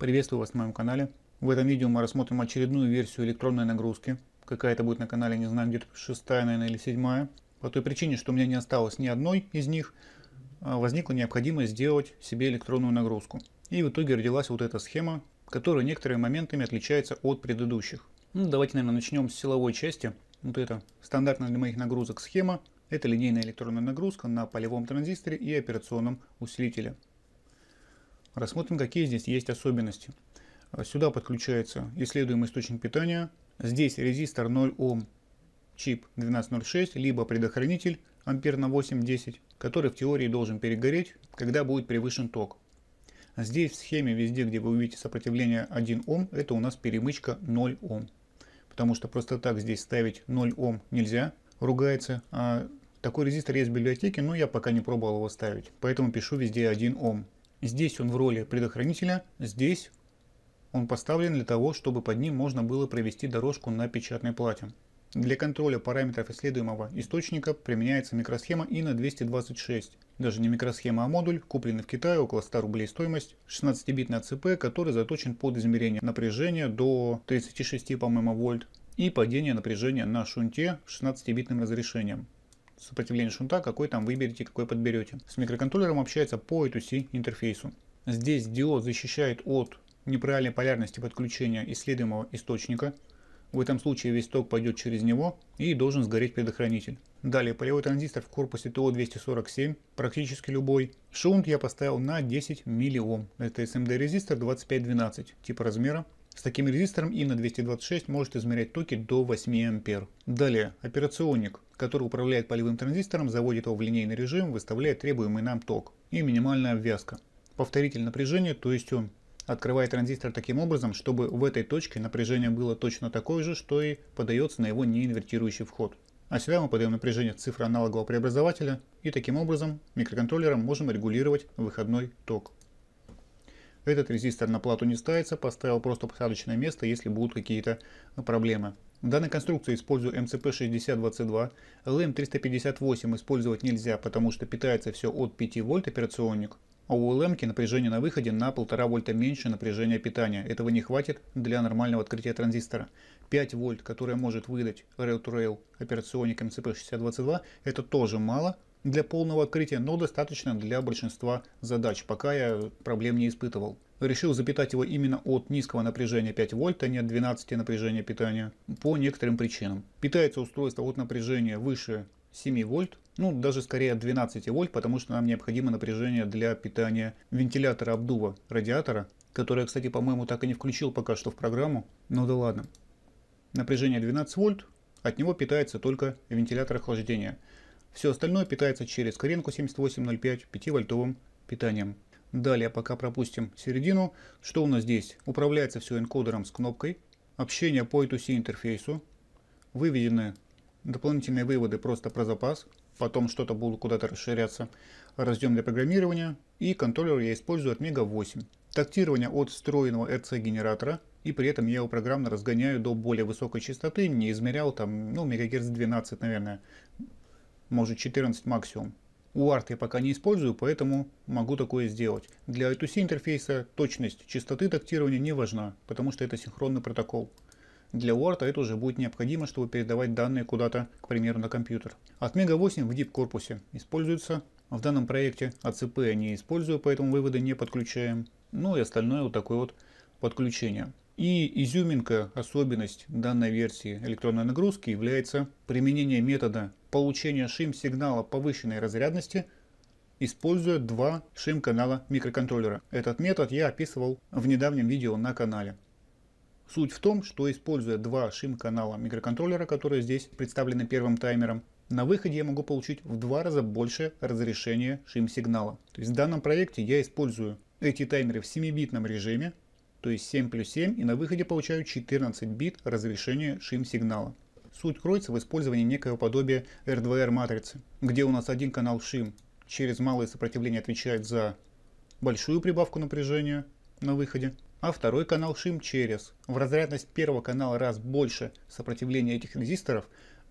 Приветствую вас на моем канале. В этом видео мы рассмотрим очередную версию электронной нагрузки. Какая это будет на канале, не знаю, где-то шестая, наверное, или седьмая. По той причине, что у меня не осталось ни одной из них, а возникла необходимость сделать себе электронную нагрузку. И в итоге родилась вот эта схема, которая некоторыми моментами отличается от предыдущих. Ну, давайте, наверное, начнем с силовой части. Вот это стандартная для моих нагрузок схема. Это линейная электронная нагрузка на полевом транзисторе и операционном усилителе. Рассмотрим, какие здесь есть особенности. А, сюда подключается исследуемый источник питания. Здесь резистор 0 Ом, чип 1206, либо предохранитель ампер на 8-10, который в теории должен перегореть, когда будет превышен ток. Здесь в схеме везде, где вы увидите сопротивление 1 Ом, это у нас перемычка 0 Ом. Потому что просто так здесь ставить 0 Ом нельзя, ругается. А такой резистор есть в библиотеке, но я пока не пробовал его ставить. Поэтому пишу везде 1 Ом. Здесь он в роли предохранителя, здесь он поставлен для того, чтобы под ним можно было провести дорожку на печатной плате. Для контроля параметров исследуемого источника применяется микросхема INA226. Даже не микросхема, а модуль, купленный в Китае, около 100 рублей стоимость, 16-битный ЦП, который заточен под измерение напряжения до 36, по-моему, вольт и падение напряжения на шунте 16-битным разрешением сопротивление шунта, какой там выберете, какой подберете. С микроконтроллером общается по A2C интерфейсу. Здесь диод защищает от неправильной полярности подключения исследуемого источника. В этом случае весь ток пойдет через него и должен сгореть предохранитель. Далее полевой транзистор в корпусе ТО-247, практически любой. Шунт я поставил на 10 миллиом. Это SMD резистор 2512, типа размера с таким резистором и на 226 может измерять токи до 8 ампер. Далее, операционник, который управляет полевым транзистором, заводит его в линейный режим, выставляет требуемый нам ток и минимальная обвязка. Повторитель напряжения, то есть он открывает транзистор таким образом, чтобы в этой точке напряжение было точно такое же, что и подается на его неинвертирующий вход. А сюда мы подаем напряжение цифры аналогового преобразователя и таким образом микроконтроллером можем регулировать выходной ток. Этот резистор на плату не ставится, поставил просто посадочное место, если будут какие-то ну, проблемы. В данной конструкции использую МЦП-6022. ЛМ-358 использовать нельзя, потому что питается все от 5 вольт операционник. А у ЛМ напряжение на выходе на 1,5 вольта меньше напряжения питания. Этого не хватит для нормального открытия транзистора. 5 вольт, которое может выдать Rail-to-Rail -rail операционник МЦП-6022, это тоже мало, для полного открытия, но достаточно для большинства задач, пока я проблем не испытывал. Решил запитать его именно от низкого напряжения 5 вольт, а не от 12 напряжения питания, по некоторым причинам. Питается устройство от напряжения выше 7 вольт, ну даже скорее от 12 вольт, потому что нам необходимо напряжение для питания вентилятора обдува радиатора, который кстати, по-моему, так и не включил пока что в программу, Но ну да ладно. Напряжение 12 вольт, от него питается только вентилятор охлаждения. Все остальное питается через коренку 7805 5-вольтовым питанием. Далее пока пропустим середину. Что у нас здесь? Управляется все энкодером с кнопкой. Общение по E2C интерфейсу. Выведены дополнительные выводы просто про запас. Потом что-то будут куда-то расширяться. Разъем для программирования. И контроллер я использую от Мега 8. Тактирование от встроенного RC-генератора. И при этом я его программно разгоняю до более высокой частоты. Не измерял там, ну, мегагерц 12, наверное может 14 максимум. UART я пока не использую, поэтому могу такое сделать. Для I2C интерфейса точность частоты тактирования не важна, потому что это синхронный протокол. Для UART это уже будет необходимо, чтобы передавать данные куда-то, к примеру, на компьютер. От Mega 8 в Deep корпусе используется. В данном проекте ACP а я не использую, поэтому выводы не подключаем. Ну и остальное вот такое вот подключение. И изюминка, особенность данной версии электронной нагрузки является применение метода получения шим-сигнала повышенной разрядности, используя два шим-канала микроконтроллера. Этот метод я описывал в недавнем видео на канале. Суть в том, что используя два шим-канала микроконтроллера, которые здесь представлены первым таймером, на выходе я могу получить в два раза больше разрешения шим-сигнала. То есть в данном проекте я использую эти таймеры в 7-битном режиме, то есть 7 плюс 7, и на выходе получаю 14 бит разрешения шим сигнала. Суть кроется в использовании некоего подобия R2R матрицы, где у нас один канал шим через малое сопротивление отвечает за большую прибавку напряжения на выходе, а второй канал шим через в разрядность первого канала раз больше сопротивления этих резисторов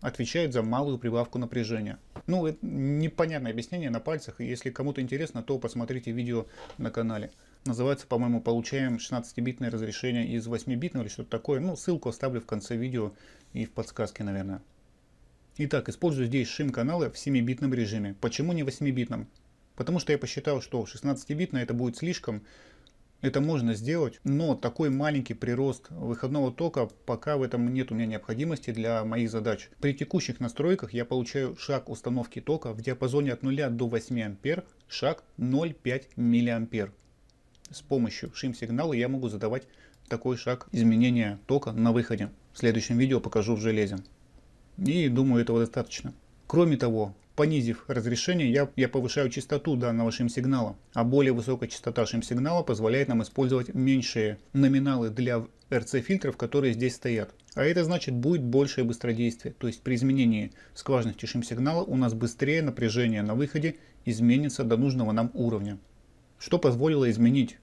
отвечает за малую прибавку напряжения. Ну, это непонятное объяснение на пальцах, и если кому-то интересно, то посмотрите видео на канале. Называется, по-моему, «Получаем 16-битное разрешение из 8-битного» или что-то такое. Ну, ссылку оставлю в конце видео и в подсказке, наверное. Итак, использую здесь шим-каналы в 7-битном режиме. Почему не 8-битном? Потому что я посчитал, что 16-битное это будет слишком. Это можно сделать, но такой маленький прирост выходного тока пока в этом нет у меня необходимости для моих задач. При текущих настройках я получаю шаг установки тока в диапазоне от 0 до 8 ампер, шаг 0,5 миллиампер с помощью шим-сигнала я могу задавать такой шаг изменения тока на выходе. В следующем видео покажу в железе. И думаю, этого достаточно. Кроме того, понизив разрешение, я, я повышаю частоту данного шим-сигнала. А более высокая частота шим-сигнала позволяет нам использовать меньшие номиналы для RC-фильтров, которые здесь стоят. А это значит будет большее быстродействие. То есть при изменении скважности шим-сигнала у нас быстрее напряжение на выходе изменится до нужного нам уровня. Что позволило изменить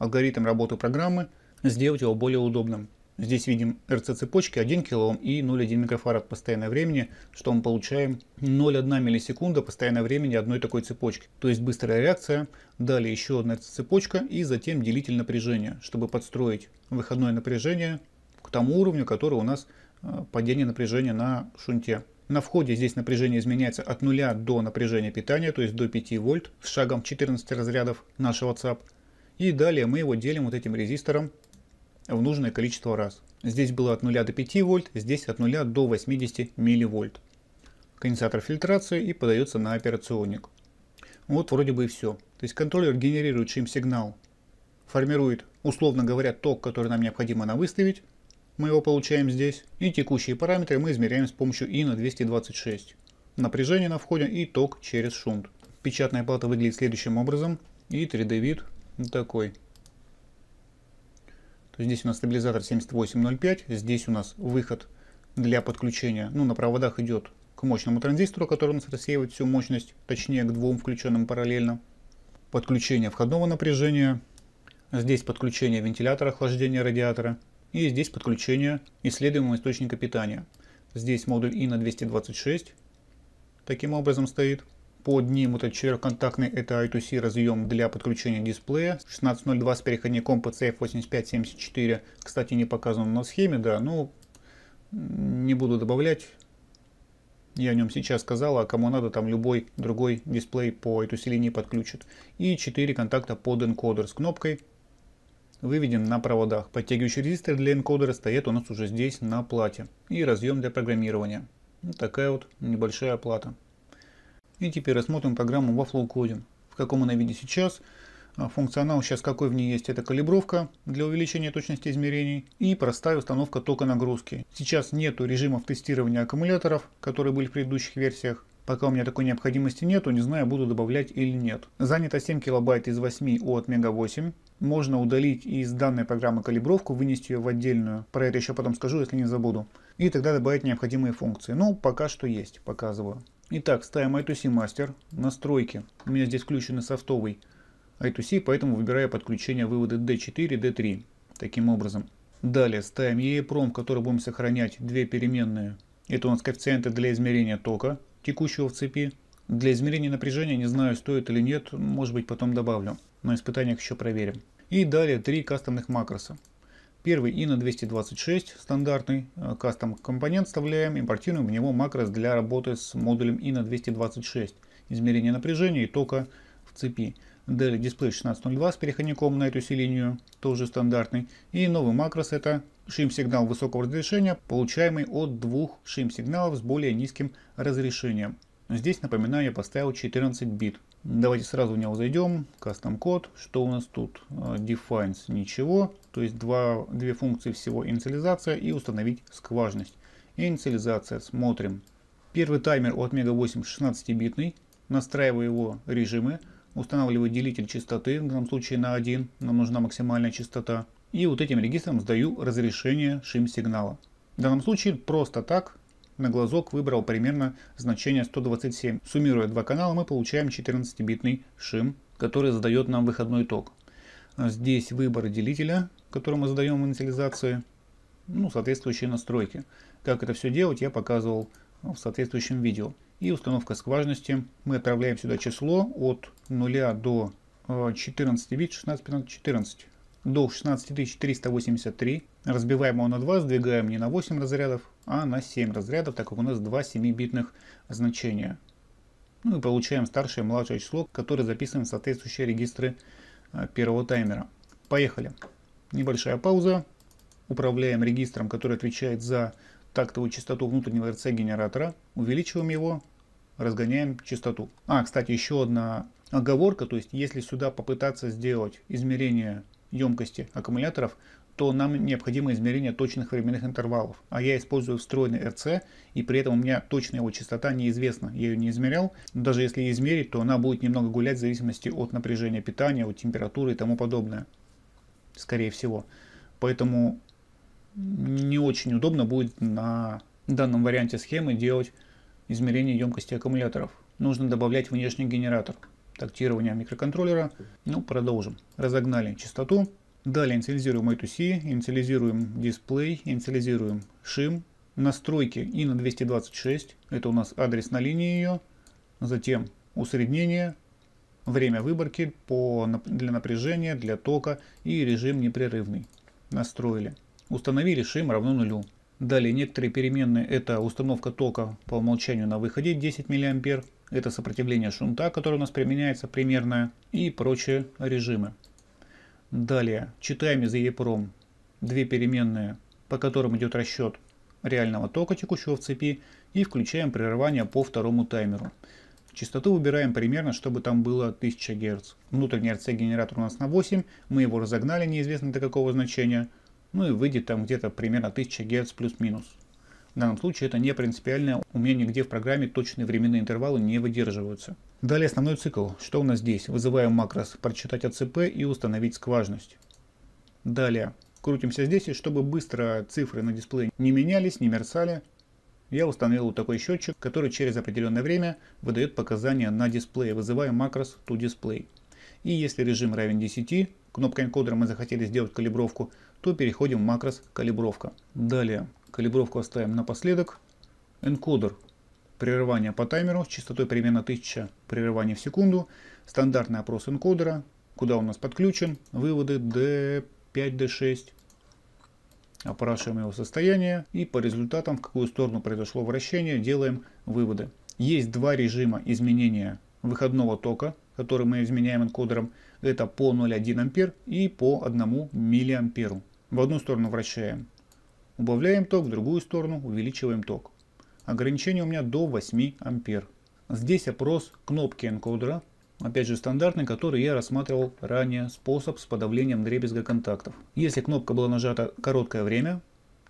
алгоритм работы программы, сделать его более удобным. Здесь видим RC цепочки 1 кОм и 0,1 микрофарад постоянное времени, что мы получаем 0,1 миллисекунда постоянное времени одной такой цепочки. То есть быстрая реакция, далее еще одна RC цепочка и затем делитель напряжения, чтобы подстроить выходное напряжение к тому уровню, который у нас э, падение напряжения на шунте. На входе здесь напряжение изменяется от 0 до напряжения питания, то есть до 5 вольт с шагом 14 разрядов нашего ЦАП. И далее мы его делим вот этим резистором в нужное количество раз. Здесь было от 0 до 5 вольт, здесь от 0 до 80 милливольт. Конденсатор фильтрации и подается на операционник. Вот вроде бы и все. То есть контроллер генерирует шим-сигнал, формирует, условно говоря, ток, который нам необходимо на выставить. Мы его получаем здесь. И текущие параметры мы измеряем с помощью INA 226. Напряжение на входе и ток через шунт. Печатная плата выглядит следующим образом. И 3D вид ну, такой. То здесь у нас стабилизатор 7805, здесь у нас выход для подключения, ну на проводах идет к мощному транзистору, который у нас рассеивает всю мощность, точнее к двум включенным параллельно. Подключение входного напряжения, здесь подключение вентилятора охлаждения радиатора и здесь подключение исследуемого источника питания. Здесь модуль и на 226 таким образом стоит. Под ним этот четырехконтактный это I2C разъем для подключения дисплея 16.02 с переходником PCF8574. Кстати, не показан на схеме, да, но ну, не буду добавлять. Я о нем сейчас сказал, а кому надо, там любой другой дисплей по I2C линии подключит. И 4 контакта под энкодер с кнопкой выведен на проводах. Подтягивающий резистор для энкодера стоит у нас уже здесь на плате. И разъем для программирования. Вот ну, такая вот небольшая плата. И теперь рассмотрим программу во флоу В каком она виде сейчас, а, функционал сейчас какой в ней есть, это калибровка для увеличения точности измерений и простая установка тока нагрузки. Сейчас нету режимов тестирования аккумуляторов, которые были в предыдущих версиях. Пока у меня такой необходимости нету, не знаю, буду добавлять или нет. Занято 7 килобайт из 8 от Мега 8. Можно удалить из данной программы калибровку, вынести ее в отдельную. Про это еще потом скажу, если не забуду и тогда добавить необходимые функции. Ну, пока что есть, показываю. Итак, ставим I2C мастер, настройки. У меня здесь включены софтовый I2C, поэтому выбираю подключение вывода D4, D3. Таким образом. Далее ставим EEPROM, в который будем сохранять две переменные. Это у нас коэффициенты для измерения тока, текущего в цепи. Для измерения напряжения не знаю, стоит или нет, может быть потом добавлю. На испытаниях еще проверим. И далее три кастомных макроса. Первый и на 226 стандартный э, кастом компонент вставляем, импортируем в него макрос для работы с модулем и на 226 измерение напряжения и тока в цепи. Dell дисплей 1602 с переходником на эту линию, тоже стандартный. И новый макрос это шим-сигнал высокого разрешения, получаемый от двух шим-сигналов с более низким разрешением. Здесь, напоминаю, я поставил 14 бит Давайте сразу в него зайдем. Custom код. Что у нас тут? А, defines ничего. То есть два, две функции всего. Инициализация и установить скважность. Инициализация. Смотрим. Первый таймер от Mega 8 16-битный. Настраиваю его режимы. Устанавливаю делитель частоты. В данном случае на 1. Нам нужна максимальная частота. И вот этим регистром сдаю разрешение шим сигнала. В данном случае просто так на глазок выбрал примерно значение 127. Суммируя два канала, мы получаем 14-битный шим, который задает нам выходной ток. А здесь выбор делителя, который мы задаем в инициализации, ну, соответствующие настройки. Как это все делать, я показывал в соответствующем видео. И установка скважности. Мы отправляем сюда число от 0 до 14 бит, 16, 15, 14 долг 16383, разбиваем его на 2, сдвигаем не на 8 разрядов, а на 7 разрядов, так как у нас два 7-битных значения. Ну и получаем старшее и младшее число, которые записываем в соответствующие регистры а, первого таймера. Поехали. Небольшая пауза. Управляем регистром, который отвечает за тактовую частоту внутреннего РЦ генератора. Увеличиваем его, разгоняем частоту. А, кстати, еще одна оговорка, то есть если сюда попытаться сделать измерение емкости аккумуляторов, то нам необходимо измерение точных временных интервалов. А я использую встроенный РЦ, и при этом у меня точная его частота неизвестна. Я ее не измерял. Даже если измерить, то она будет немного гулять в зависимости от напряжения питания, от температуры и тому подобное. Скорее всего. Поэтому не очень удобно будет на данном варианте схемы делать измерение емкости аккумуляторов. Нужно добавлять внешний генератор тактирования микроконтроллера. Ну, продолжим. Разогнали частоту. Далее инициализируем A2C, инициализируем дисплей, инициализируем шим, настройки и на 226. Это у нас адрес на линии ее. Затем усреднение, время выборки по, для напряжения, для тока и режим непрерывный. Настроили. Установили шим равно нулю. Далее некоторые переменные это установка тока по умолчанию на выходе 10 мА, это сопротивление шунта, которое у нас применяется примерное, и прочие режимы. Далее читаем из EEPROM две переменные, по которым идет расчет реального тока текущего в цепи и включаем прерывание по второму таймеру. Частоту выбираем примерно, чтобы там было 1000 Гц. Внутренний RC генератор у нас на 8, мы его разогнали неизвестно до какого значения – ну и выйдет там где-то примерно 1000 Гц плюс-минус. В данном случае это не принципиально, у меня нигде в программе точные временные интервалы не выдерживаются. Далее основной цикл. Что у нас здесь? Вызываем макрос «Прочитать АЦП» и установить скважность. Далее. Крутимся здесь, и чтобы быстро цифры на дисплее не менялись, не мерцали, я установил вот такой счетчик, который через определенное время выдает показания на дисплее, вызывая макрос to display. И если режим равен 10, кнопкой энкодера мы захотели сделать калибровку, то переходим в макрос калибровка. Далее калибровку оставим напоследок. Энкодер прерывание по таймеру с частотой примерно 1000 прерываний в секунду. Стандартный опрос энкодера, куда у нас подключен, выводы D5, D6. Опрашиваем его состояние и по результатам, в какую сторону произошло вращение, делаем выводы. Есть два режима изменения выходного тока который мы изменяем энкодером, это по 0,1 ампер и по 1 миллиамперу. В одну сторону вращаем. Убавляем ток, в другую сторону увеличиваем ток. Ограничение у меня до 8 ампер. Здесь опрос кнопки энкодера, опять же стандартный, который я рассматривал ранее, способ с подавлением дребезга контактов. Если кнопка была нажата короткое время,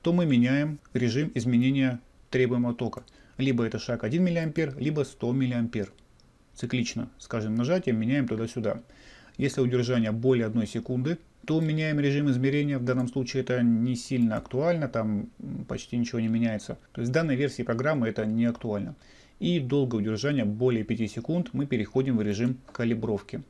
то мы меняем режим изменения требуемого тока. Либо это шаг 1 миллиампер либо 100 миллиампер циклично, скажем, нажатием меняем туда-сюда. Если удержание более 1 секунды, то меняем режим измерения. В данном случае это не сильно актуально, там почти ничего не меняется. То есть в данной версии программы это не актуально. И долгое удержание более 5 секунд мы переходим в режим калибровки.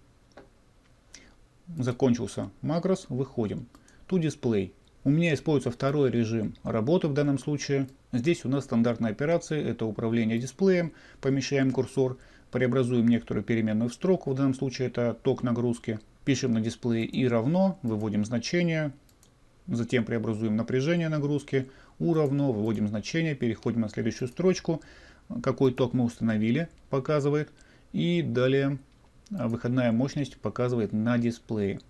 Закончился макрос, выходим. To display. У меня используется второй режим работы в данном случае. Здесь у нас стандартные операции, это управление дисплеем, помещаем курсор преобразуем некоторую переменную в строку, в данном случае это ток нагрузки, пишем на дисплее и равно, выводим значение, затем преобразуем напряжение нагрузки, у равно, выводим значение, переходим на следующую строчку, какой ток мы установили, показывает, и далее а, выходная мощность показывает на дисплее.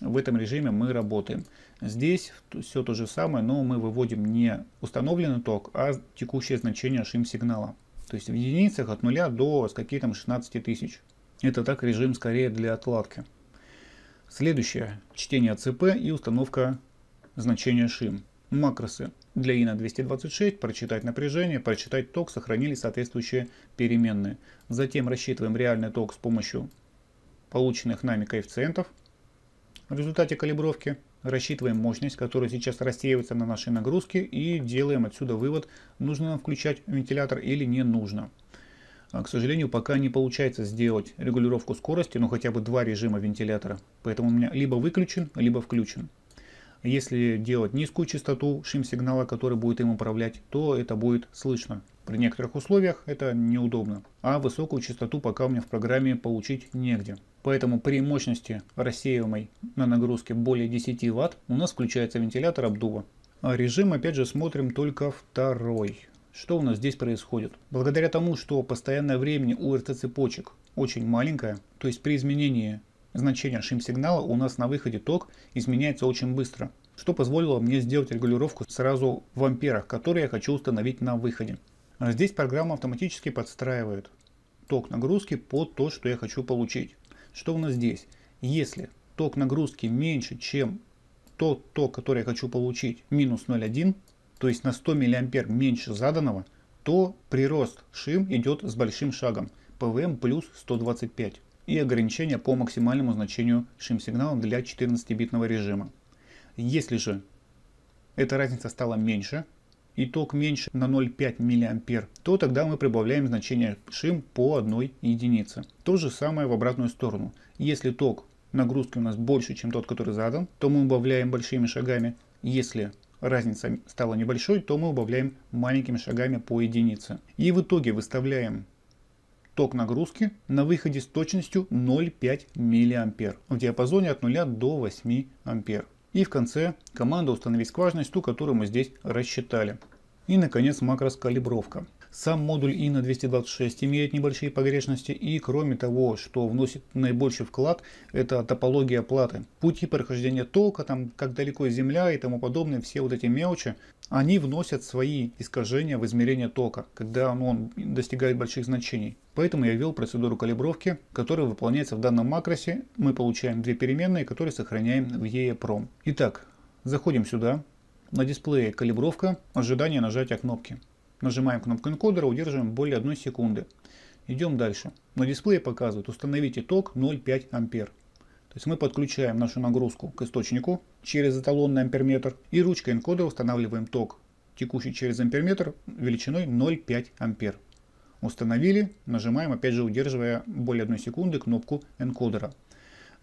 В этом режиме мы работаем. Здесь все то же самое, но мы выводим не установленный ток, а текущее значение шим-сигнала. То есть в единицах от нуля до скольки там 16 тысяч. Это так режим скорее для отладки. Следующее чтение ЦП и установка значения шим. Макросы для ИНА 226, прочитать напряжение, прочитать ток, сохранили соответствующие переменные. Затем рассчитываем реальный ток с помощью полученных нами коэффициентов в результате калибровки рассчитываем мощность, которая сейчас рассеивается на нашей нагрузке и делаем отсюда вывод, нужно нам включать вентилятор или не нужно. А, к сожалению, пока не получается сделать регулировку скорости, но ну, хотя бы два режима вентилятора. Поэтому у меня либо выключен, либо включен. Если делать низкую частоту шим-сигнала, который будет им управлять, то это будет слышно. При некоторых условиях это неудобно, а высокую частоту пока у меня в программе получить негде. Поэтому при мощности рассеиваемой на нагрузке более 10 Вт у нас включается вентилятор обдува. А режим опять же смотрим только второй. Что у нас здесь происходит? Благодаря тому, что постоянное время у РТ-цепочек очень маленькое, то есть при изменении значения шим-сигнала у нас на выходе ток изменяется очень быстро, что позволило мне сделать регулировку сразу в амперах, которые я хочу установить на выходе. Здесь программа автоматически подстраивает ток нагрузки под то, что я хочу получить. Что у нас здесь? Если ток нагрузки меньше, чем тот ток, который я хочу получить, минус 0,1, то есть на 100 мА меньше заданного, то прирост шим идет с большим шагом, ПВМ плюс 125 и ограничение по максимальному значению шим сигнала для 14-битного режима. Если же эта разница стала меньше, и ток меньше на 0,5 мА, то тогда мы прибавляем значение шим по одной единице. То же самое в обратную сторону. Если ток нагрузки у нас больше, чем тот, который задан, то мы убавляем большими шагами. Если разница стала небольшой, то мы убавляем маленькими шагами по единице. И в итоге выставляем ток нагрузки на выходе с точностью 0,5 мА в диапазоне от 0 до 8 ампер. И в конце команда установить скважность, ту, которую мы здесь рассчитали. И наконец макрос калибровка. Сам модуль INA226 имеет небольшие погрешности и кроме того, что вносит наибольший вклад, это топология платы. Пути прохождения тока, там как далеко Земля и тому подобное, все вот эти мелочи, они вносят свои искажения в измерение тока, когда он достигает больших значений. Поэтому я ввел процедуру калибровки, которая выполняется в данном макросе. Мы получаем две переменные, которые сохраняем в EEPROM. Итак, заходим сюда. На дисплее калибровка, ожидание нажатия кнопки. Нажимаем кнопку энкодера, удерживаем более 1 секунды. Идем дальше. На дисплее показывает установите ток 0,5 ампер. То есть мы подключаем нашу нагрузку к источнику через эталонный амперметр и ручкой энкодера устанавливаем ток, текущий через амперметр величиной 0,5 ампер. Установили, нажимаем, опять же удерживая более 1 секунды кнопку энкодера.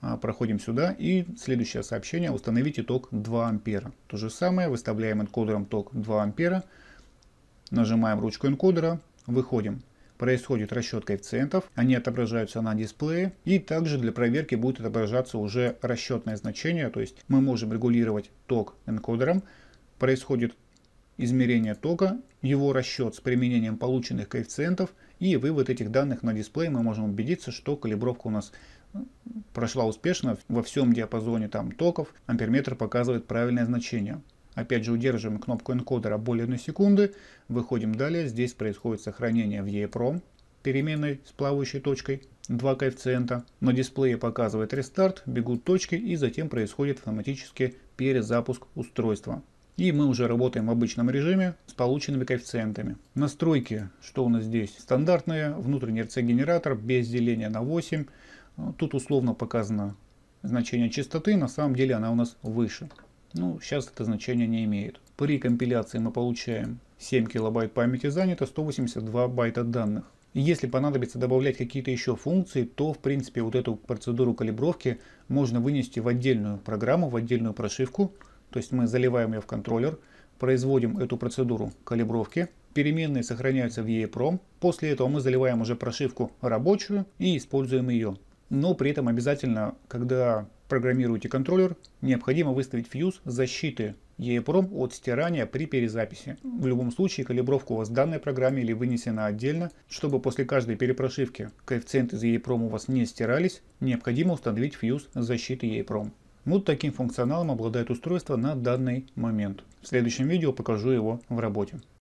А, проходим сюда и следующее сообщение установите ток 2 ампера. То же самое, выставляем энкодером ток 2 ампера Нажимаем ручку энкодера, выходим. Происходит расчет коэффициентов, они отображаются на дисплее. И также для проверки будет отображаться уже расчетное значение, то есть мы можем регулировать ток энкодером. Происходит измерение тока, его расчет с применением полученных коэффициентов и вывод этих данных на дисплей. Мы можем убедиться, что калибровка у нас э, прошла успешно во всем диапазоне там токов амперметр показывает правильное значение. Опять же удерживаем кнопку энкодера более 1 секунды, выходим далее, здесь происходит сохранение в EEPROM переменной с плавающей точкой, два коэффициента. На дисплее показывает рестарт, бегут точки и затем происходит автоматически перезапуск устройства. И мы уже работаем в обычном режиме с полученными коэффициентами. Настройки, что у нас здесь? Стандартные, внутренний РЦ-генератор без деления на 8. Тут условно показано значение частоты, на самом деле она у нас выше. Ну, сейчас это значение не имеет. При компиляции мы получаем 7 килобайт памяти занято, 182 байта данных. Если понадобится добавлять какие-то еще функции, то в принципе вот эту процедуру калибровки можно вынести в отдельную программу, в отдельную прошивку. То есть мы заливаем ее в контроллер, производим эту процедуру калибровки, переменные сохраняются в EEPROM. После этого мы заливаем уже прошивку рабочую и используем ее. Но при этом обязательно, когда программируете контроллер, необходимо выставить фьюз защиты EEPROM от стирания при перезаписи. В любом случае калибровка у вас в данной программе или вынесена отдельно, чтобы после каждой перепрошивки коэффициенты из EEPROM у вас не стирались, необходимо установить фьюз защиты EEPROM. Вот таким функционалом обладает устройство на данный момент. В следующем видео покажу его в работе.